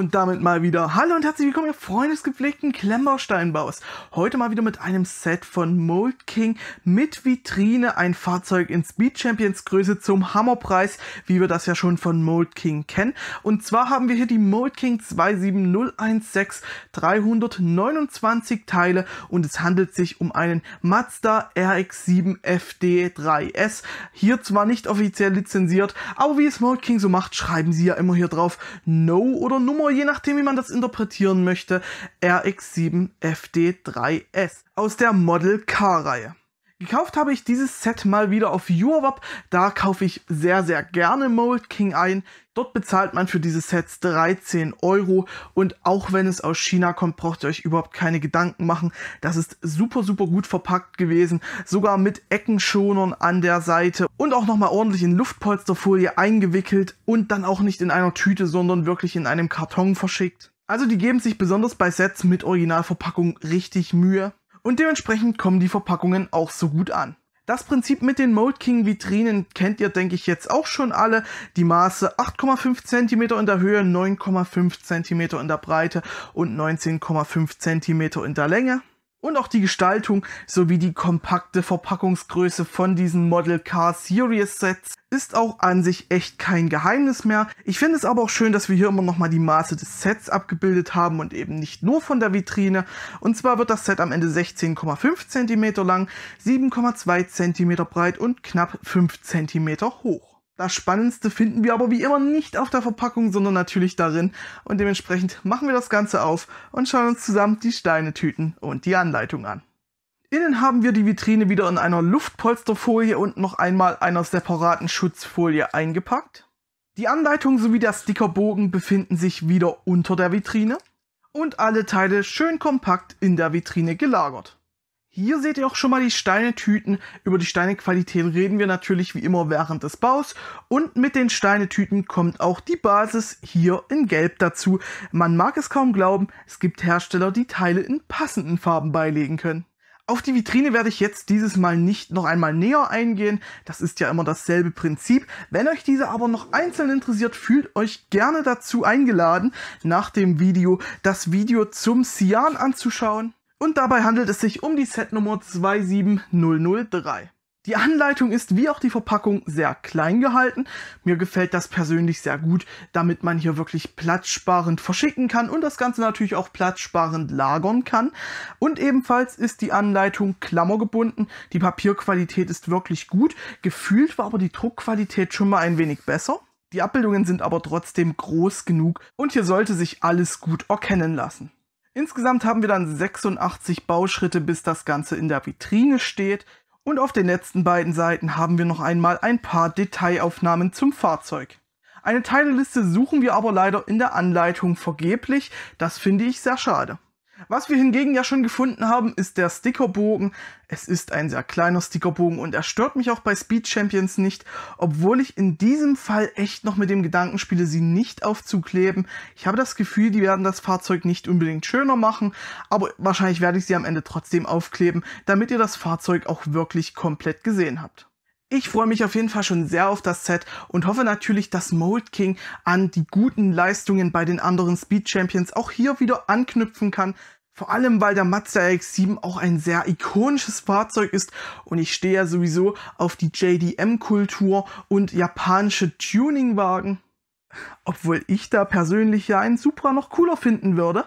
Und damit mal wieder Hallo und herzlich willkommen, ihr Freunde des gepflegten Klemmbausteinbaus. Heute mal wieder mit einem Set von Mold King mit Vitrine, ein Fahrzeug in Speed Champions Größe zum Hammerpreis, wie wir das ja schon von Mold King kennen. Und zwar haben wir hier die Mold King 27016 329 Teile und es handelt sich um einen Mazda RX-7 FD3S. Hier zwar nicht offiziell lizenziert, aber wie es Mold King so macht, schreiben sie ja immer hier drauf No oder Nummer Motor, je nachdem wie man das interpretieren möchte, RX7 FD3S aus der Model K-Reihe. Gekauft habe ich dieses Set mal wieder auf Europe. Da kaufe ich sehr, sehr gerne Mold King ein. Dort bezahlt man für diese Sets 13 Euro. Und auch wenn es aus China kommt, braucht ihr euch überhaupt keine Gedanken machen. Das ist super, super gut verpackt gewesen. Sogar mit Eckenschonern an der Seite. Und auch nochmal ordentlich in Luftpolsterfolie eingewickelt. Und dann auch nicht in einer Tüte, sondern wirklich in einem Karton verschickt. Also die geben sich besonders bei Sets mit Originalverpackung richtig Mühe und dementsprechend kommen die Verpackungen auch so gut an. Das Prinzip mit den Mold King Vitrinen kennt ihr, denke ich, jetzt auch schon alle. Die Maße 8,5 cm in der Höhe, 9,5 cm in der Breite und 19,5 cm in der Länge. Und auch die Gestaltung sowie die kompakte Verpackungsgröße von diesen Model Car Series Sets ist auch an sich echt kein Geheimnis mehr. Ich finde es aber auch schön, dass wir hier immer nochmal die Maße des Sets abgebildet haben und eben nicht nur von der Vitrine. Und zwar wird das Set am Ende 16,5 cm lang, 7,2 cm breit und knapp 5 cm hoch. Das Spannendste finden wir aber wie immer nicht auf der Verpackung, sondern natürlich darin. Und dementsprechend machen wir das Ganze auf und schauen uns zusammen die Steinetüten und die Anleitung an. Innen haben wir die Vitrine wieder in einer Luftpolsterfolie und noch einmal einer separaten Schutzfolie eingepackt. Die Anleitung sowie der Stickerbogen befinden sich wieder unter der Vitrine und alle Teile schön kompakt in der Vitrine gelagert. Hier seht ihr auch schon mal die Steinetüten. Über die Steinequalität reden wir natürlich wie immer während des Baus. Und mit den Steinetüten kommt auch die Basis hier in Gelb dazu. Man mag es kaum glauben, es gibt Hersteller, die Teile in passenden Farben beilegen können. Auf die Vitrine werde ich jetzt dieses Mal nicht noch einmal näher eingehen, das ist ja immer dasselbe Prinzip. Wenn euch diese aber noch einzeln interessiert, fühlt euch gerne dazu eingeladen, nach dem Video das Video zum Cyan anzuschauen. Und dabei handelt es sich um die Setnummer 27003. Die Anleitung ist wie auch die Verpackung sehr klein gehalten. Mir gefällt das persönlich sehr gut, damit man hier wirklich platzsparend verschicken kann und das Ganze natürlich auch platzsparend lagern kann. Und ebenfalls ist die Anleitung klammergebunden. Die Papierqualität ist wirklich gut. Gefühlt war aber die Druckqualität schon mal ein wenig besser. Die Abbildungen sind aber trotzdem groß genug und hier sollte sich alles gut erkennen lassen. Insgesamt haben wir dann 86 Bauschritte, bis das Ganze in der Vitrine steht. Und auf den letzten beiden Seiten haben wir noch einmal ein paar Detailaufnahmen zum Fahrzeug. Eine Teileliste suchen wir aber leider in der Anleitung vergeblich. Das finde ich sehr schade. Was wir hingegen ja schon gefunden haben, ist der Stickerbogen. Es ist ein sehr kleiner Stickerbogen und er stört mich auch bei Speed Champions nicht, obwohl ich in diesem Fall echt noch mit dem Gedanken spiele, sie nicht aufzukleben. Ich habe das Gefühl, die werden das Fahrzeug nicht unbedingt schöner machen, aber wahrscheinlich werde ich sie am Ende trotzdem aufkleben, damit ihr das Fahrzeug auch wirklich komplett gesehen habt. Ich freue mich auf jeden Fall schon sehr auf das Set und hoffe natürlich, dass Mold King an die guten Leistungen bei den anderen Speed Champions auch hier wieder anknüpfen kann. Vor allem, weil der Mazda x 7 auch ein sehr ikonisches Fahrzeug ist und ich stehe ja sowieso auf die JDM-Kultur und japanische Tuningwagen. Obwohl ich da persönlich ja einen Supra noch cooler finden würde.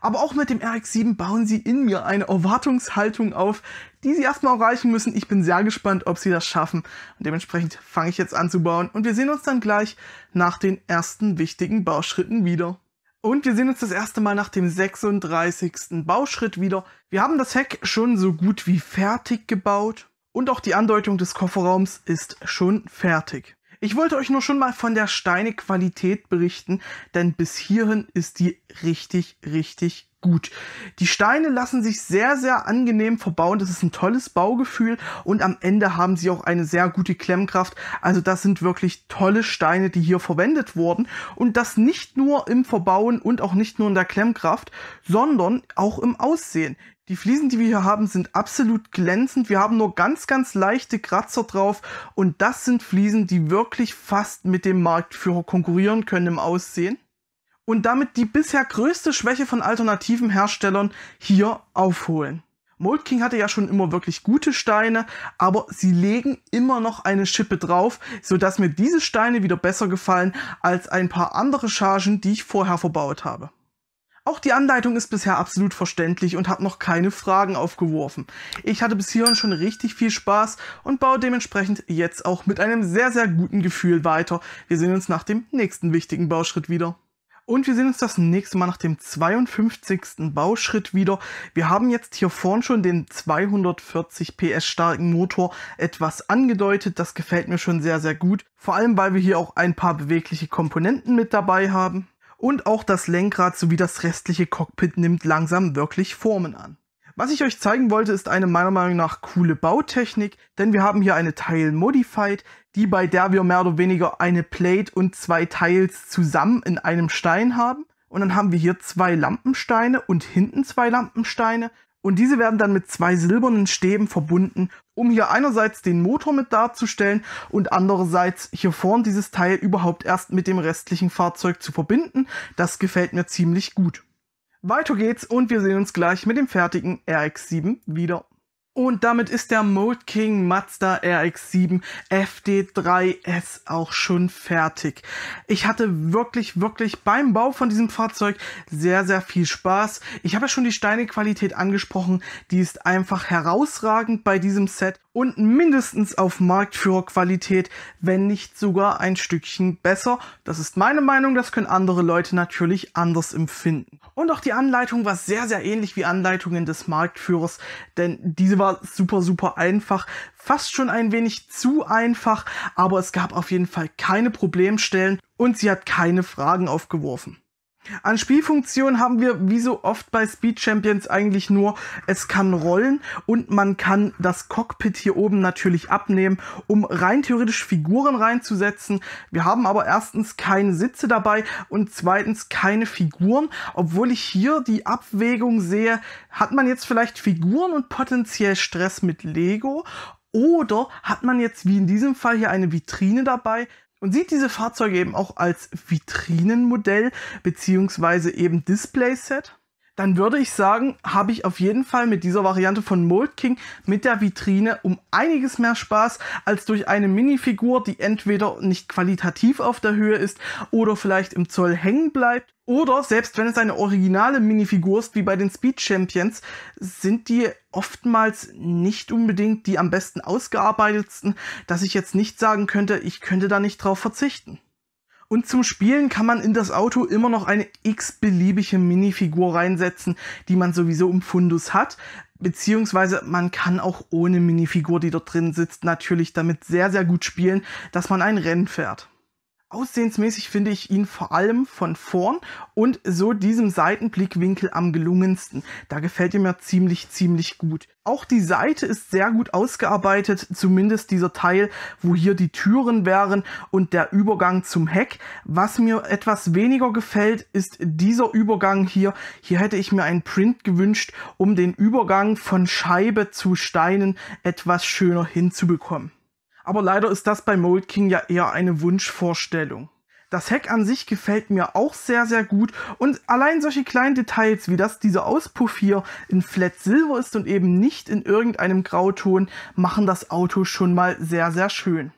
Aber auch mit dem RX7 bauen sie in mir eine Erwartungshaltung auf, die sie erstmal erreichen müssen. Ich bin sehr gespannt, ob sie das schaffen. Und dementsprechend fange ich jetzt an zu bauen. Und wir sehen uns dann gleich nach den ersten wichtigen Bauschritten wieder. Und wir sehen uns das erste Mal nach dem 36. Bauschritt wieder. Wir haben das Heck schon so gut wie fertig gebaut. Und auch die Andeutung des Kofferraums ist schon fertig. Ich wollte euch nur schon mal von der Steine-Qualität berichten, denn bis hierhin ist die richtig, richtig gut. Die Steine lassen sich sehr, sehr angenehm verbauen. Das ist ein tolles Baugefühl und am Ende haben sie auch eine sehr gute Klemmkraft. Also das sind wirklich tolle Steine, die hier verwendet wurden und das nicht nur im Verbauen und auch nicht nur in der Klemmkraft, sondern auch im Aussehen. Die Fliesen, die wir hier haben, sind absolut glänzend. Wir haben nur ganz, ganz leichte Kratzer drauf. Und das sind Fliesen, die wirklich fast mit dem Marktführer konkurrieren können im Aussehen und damit die bisher größte Schwäche von alternativen Herstellern hier aufholen. Mold King hatte ja schon immer wirklich gute Steine, aber sie legen immer noch eine Schippe drauf, sodass mir diese Steine wieder besser gefallen als ein paar andere Chargen, die ich vorher verbaut habe. Auch die Anleitung ist bisher absolut verständlich und hat noch keine Fragen aufgeworfen. Ich hatte bis hierhin schon richtig viel Spaß und baue dementsprechend jetzt auch mit einem sehr, sehr guten Gefühl weiter. Wir sehen uns nach dem nächsten wichtigen Bauschritt wieder. Und wir sehen uns das nächste Mal nach dem 52. Bauschritt wieder. Wir haben jetzt hier vorn schon den 240 PS starken Motor etwas angedeutet. Das gefällt mir schon sehr, sehr gut. Vor allem, weil wir hier auch ein paar bewegliche Komponenten mit dabei haben. Und auch das Lenkrad sowie das restliche Cockpit nimmt langsam wirklich Formen an. Was ich euch zeigen wollte, ist eine meiner Meinung nach coole Bautechnik, denn wir haben hier eine Tile Modified, die bei der wir mehr oder weniger eine Plate und zwei Tiles zusammen in einem Stein haben. Und dann haben wir hier zwei Lampensteine und hinten zwei Lampensteine. Und diese werden dann mit zwei silbernen Stäben verbunden, um hier einerseits den Motor mit darzustellen und andererseits hier vorn dieses Teil überhaupt erst mit dem restlichen Fahrzeug zu verbinden. Das gefällt mir ziemlich gut. Weiter geht's und wir sehen uns gleich mit dem fertigen RX7 wieder. Und damit ist der Mode King Mazda RX7 FD3S auch schon fertig. Ich hatte wirklich, wirklich beim Bau von diesem Fahrzeug sehr, sehr viel Spaß. Ich habe ja schon die Steinequalität angesprochen. Die ist einfach herausragend bei diesem Set und mindestens auf Marktführerqualität, wenn nicht sogar ein Stückchen besser. Das ist meine Meinung, das können andere Leute natürlich anders empfinden. Und auch die Anleitung war sehr, sehr ähnlich wie Anleitungen des Marktführers, denn diese war super, super einfach, fast schon ein wenig zu einfach, aber es gab auf jeden Fall keine Problemstellen und sie hat keine Fragen aufgeworfen. An Spielfunktionen haben wir wie so oft bei Speed Champions eigentlich nur, es kann rollen und man kann das Cockpit hier oben natürlich abnehmen, um rein theoretisch Figuren reinzusetzen. Wir haben aber erstens keine Sitze dabei und zweitens keine Figuren, obwohl ich hier die Abwägung sehe, hat man jetzt vielleicht Figuren und potenziell Stress mit Lego oder hat man jetzt wie in diesem Fall hier eine Vitrine dabei, und sieht diese Fahrzeuge eben auch als Vitrinenmodell beziehungsweise eben Displayset dann würde ich sagen, habe ich auf jeden Fall mit dieser Variante von Mold King mit der Vitrine um einiges mehr Spaß als durch eine Minifigur, die entweder nicht qualitativ auf der Höhe ist oder vielleicht im Zoll hängen bleibt. Oder selbst wenn es eine originale Minifigur ist, wie bei den Speed Champions, sind die oftmals nicht unbedingt die am besten ausgearbeitetsten, dass ich jetzt nicht sagen könnte, ich könnte da nicht drauf verzichten. Und zum Spielen kann man in das Auto immer noch eine x-beliebige Minifigur reinsetzen, die man sowieso im Fundus hat. Beziehungsweise man kann auch ohne Minifigur, die dort drin sitzt, natürlich damit sehr, sehr gut spielen, dass man ein Rennen fährt. Aussehensmäßig finde ich ihn vor allem von vorn und so diesem Seitenblickwinkel am gelungensten. Da gefällt er mir ziemlich, ziemlich gut. Auch die Seite ist sehr gut ausgearbeitet, zumindest dieser Teil, wo hier die Türen wären und der Übergang zum Heck. Was mir etwas weniger gefällt, ist dieser Übergang hier. Hier hätte ich mir einen Print gewünscht, um den Übergang von Scheibe zu Steinen etwas schöner hinzubekommen. Aber leider ist das bei Mold King ja eher eine Wunschvorstellung. Das Heck an sich gefällt mir auch sehr, sehr gut und allein solche kleinen Details, wie dass dieser Auspuff hier in Flat Silver ist und eben nicht in irgendeinem Grauton, machen das Auto schon mal sehr, sehr schön.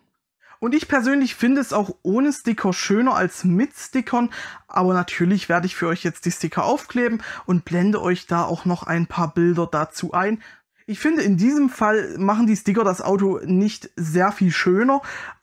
Und ich persönlich finde es auch ohne Sticker schöner als mit Stickern, aber natürlich werde ich für euch jetzt die Sticker aufkleben und blende euch da auch noch ein paar Bilder dazu ein, ich finde, in diesem Fall machen die Sticker das Auto nicht sehr viel schöner,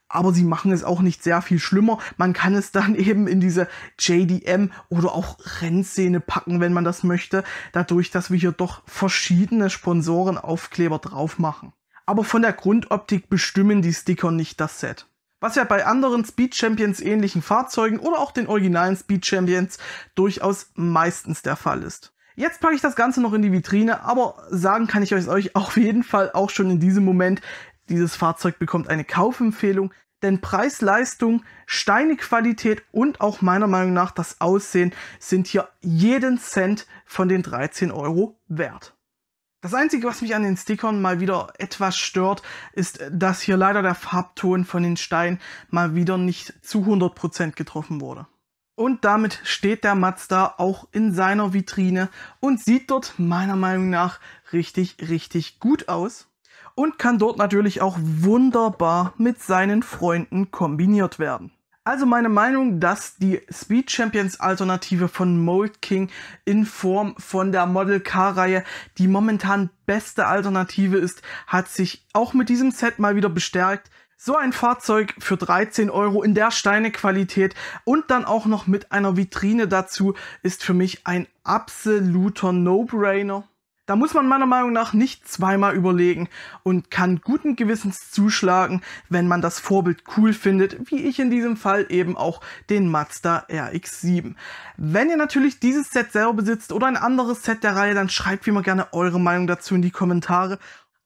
aber sie machen es auch nicht sehr viel schlimmer. Man kann es dann eben in diese JDM oder auch Rennszene packen, wenn man das möchte, dadurch, dass wir hier doch verschiedene Sponsorenaufkleber drauf machen. Aber von der Grundoptik bestimmen die Sticker nicht das Set. Was ja bei anderen Speed Champions ähnlichen Fahrzeugen oder auch den originalen Speed Champions durchaus meistens der Fall ist. Jetzt packe ich das Ganze noch in die Vitrine, aber sagen kann ich euch auf jeden Fall auch schon in diesem Moment, dieses Fahrzeug bekommt eine Kaufempfehlung, denn Preis-Leistung, Steinequalität und auch meiner Meinung nach das Aussehen sind hier jeden Cent von den 13 Euro wert. Das Einzige, was mich an den Stickern mal wieder etwas stört, ist, dass hier leider der Farbton von den Steinen mal wieder nicht zu 100% getroffen wurde. Und damit steht der Mazda auch in seiner Vitrine und sieht dort meiner Meinung nach richtig, richtig gut aus. Und kann dort natürlich auch wunderbar mit seinen Freunden kombiniert werden. Also meine Meinung, dass die Speed Champions Alternative von Mold King in Form von der Model Car Reihe die momentan beste Alternative ist, hat sich auch mit diesem Set mal wieder bestärkt. So ein Fahrzeug für 13 Euro in der Steinequalität und dann auch noch mit einer Vitrine dazu ist für mich ein absoluter No-Brainer. Da muss man meiner Meinung nach nicht zweimal überlegen und kann guten Gewissens zuschlagen, wenn man das Vorbild cool findet, wie ich in diesem Fall eben auch den Mazda RX7. Wenn ihr natürlich dieses Set selber besitzt oder ein anderes Set der Reihe, dann schreibt wie immer gerne eure Meinung dazu in die Kommentare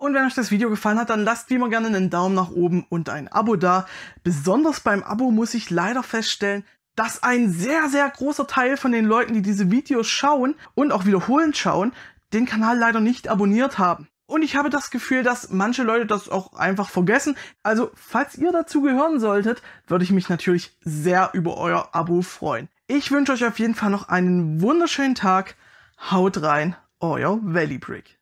und wenn euch das Video gefallen hat, dann lasst wie immer gerne einen Daumen nach oben und ein Abo da. Besonders beim Abo muss ich leider feststellen, dass ein sehr, sehr großer Teil von den Leuten, die diese Videos schauen und auch wiederholend schauen, den Kanal leider nicht abonniert haben. Und ich habe das Gefühl, dass manche Leute das auch einfach vergessen. Also, falls ihr dazu gehören solltet, würde ich mich natürlich sehr über euer Abo freuen. Ich wünsche euch auf jeden Fall noch einen wunderschönen Tag. Haut rein, euer Valley Brick.